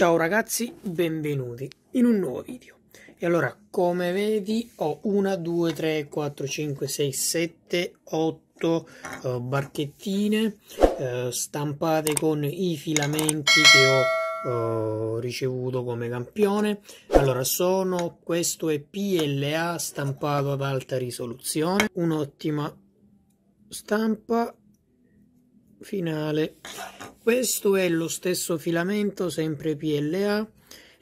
Ciao ragazzi, benvenuti in un nuovo video. E allora, come vedi, ho 1, 2, 3, 4, 5, 6, 7, 8 barchettine eh, stampate con i filamenti che ho eh, ricevuto come campione allora sono questo è PLA stampato ad alta risoluzione un'ottima stampa finale questo è lo stesso filamento sempre PLA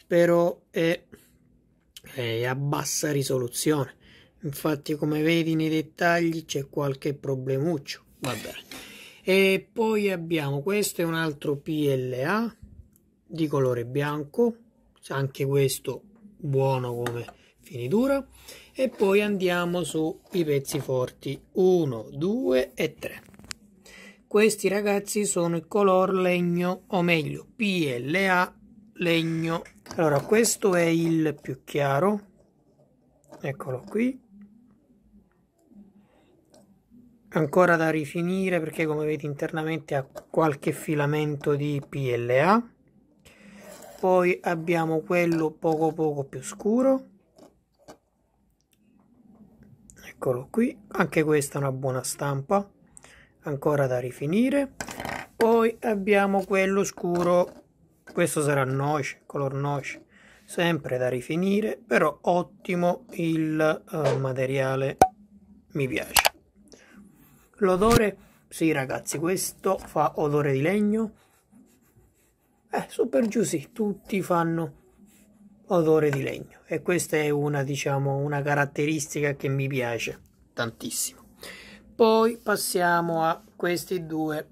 però è, è a bassa risoluzione infatti come vedi nei dettagli c'è qualche problemuccio va bene e poi abbiamo questo è un altro PLA di colore bianco anche questo buono come finitura e poi andiamo sui pezzi forti 1 2 e 3 questi ragazzi sono il color legno, o meglio, PLA legno. Allora, questo è il più chiaro. Eccolo qui. Ancora da rifinire perché come vedete internamente ha qualche filamento di PLA. Poi abbiamo quello poco poco più scuro. Eccolo qui. Anche questa è una buona stampa ancora da rifinire poi abbiamo quello scuro questo sarà noce color noce sempre da rifinire però ottimo il uh, materiale mi piace l'odore sì ragazzi questo fa odore di legno eh super giù sì tutti fanno odore di legno e questa è una diciamo una caratteristica che mi piace tantissimo poi passiamo a questi due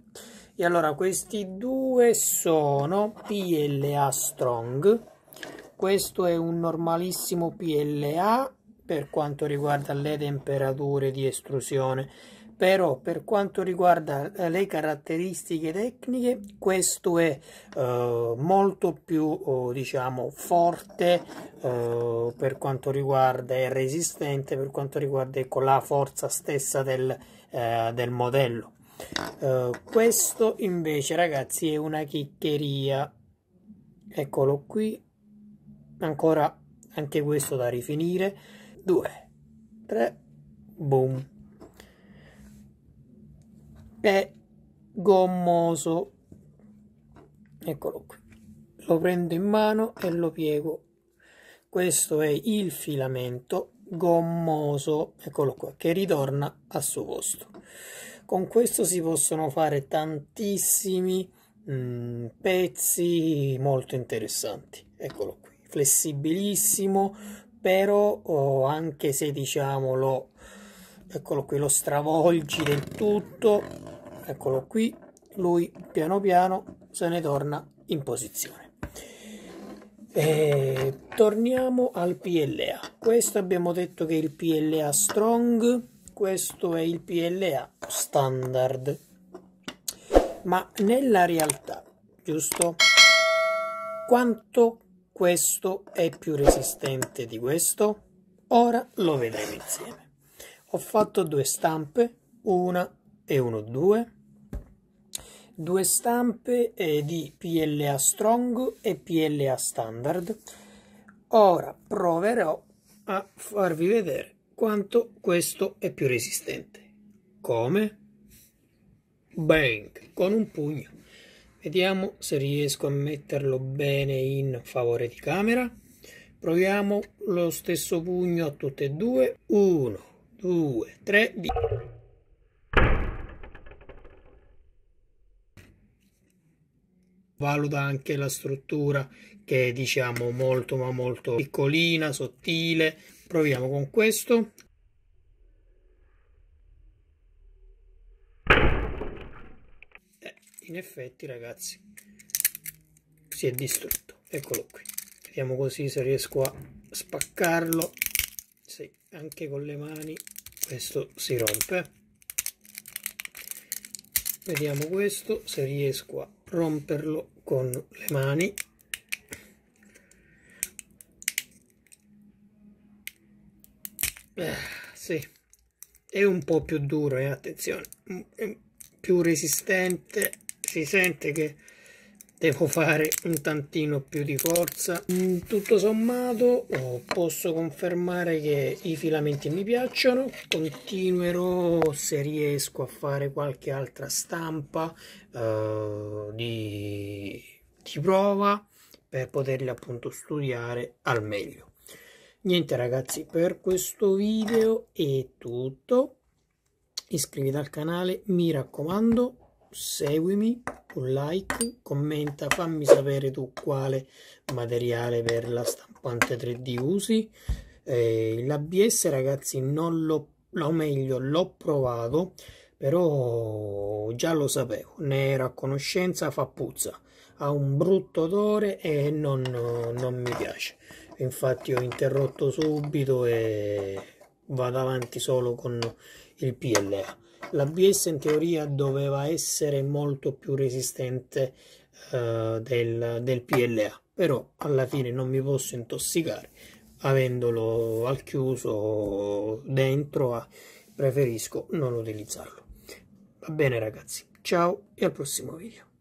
e allora questi due sono PLA strong questo è un normalissimo PLA per quanto riguarda le temperature di estrusione però per quanto riguarda eh, le caratteristiche tecniche questo è eh, molto più oh, diciamo forte eh, per quanto riguarda è resistente per quanto riguarda ecco, la forza stessa del, eh, del modello eh, questo invece ragazzi è una chiccheria eccolo qui ancora anche questo da rifinire 2 3 boom è gommoso eccolo qui lo prendo in mano e lo piego questo è il filamento gommoso eccolo qua che ritorna al suo posto con questo si possono fare tantissimi mh, mm, pezzi molto interessanti eccolo qui flessibilissimo però oh, anche se diciamolo eccolo qui lo stravolgi del tutto eccolo qui lui piano piano se ne torna in posizione e torniamo al PLA questo abbiamo detto che è il PLA strong questo è il PLA standard ma nella realtà giusto quanto questo è più resistente di questo ora lo vedremo insieme ho fatto due stampe, una e uno due, due stampe eh, di PLA Strong e PLA Standard. Ora proverò a farvi vedere quanto questo è più resistente. Come? Bang! Con un pugno. Vediamo se riesco a metterlo bene in favore di camera. Proviamo lo stesso pugno a tutte e due. Uno. 2, 3, via. Valuta anche la struttura che è diciamo molto ma molto piccolina, sottile. Proviamo con questo. Eh, in effetti ragazzi si è distrutto. Eccolo qui. Vediamo così se riesco a spaccarlo anche con le mani questo si rompe vediamo questo se riesco a romperlo con le mani eh, sì è un po' più duro e eh, attenzione più resistente si sente che devo fare un tantino più di forza mm, tutto sommato oh, posso confermare che i filamenti mi piacciono continuerò se riesco a fare qualche altra stampa eh, di, di prova per poterli appunto studiare al meglio niente ragazzi per questo video è tutto iscriviti al canale mi raccomando seguimi un like, commenta, fammi sapere tu quale materiale per la stampante 3D usi. Eh, L'ABS ragazzi non l'ho, o meglio l'ho provato, però già lo sapevo, ne ero a conoscenza, fa puzza, ha un brutto odore e non, non mi piace. Infatti ho interrotto subito e vado avanti solo con il PLA. L'ABS in teoria doveva essere molto più resistente eh, del, del PLA, però alla fine non mi posso intossicare avendolo al chiuso dentro ah, preferisco non utilizzarlo va bene ragazzi ciao e al prossimo video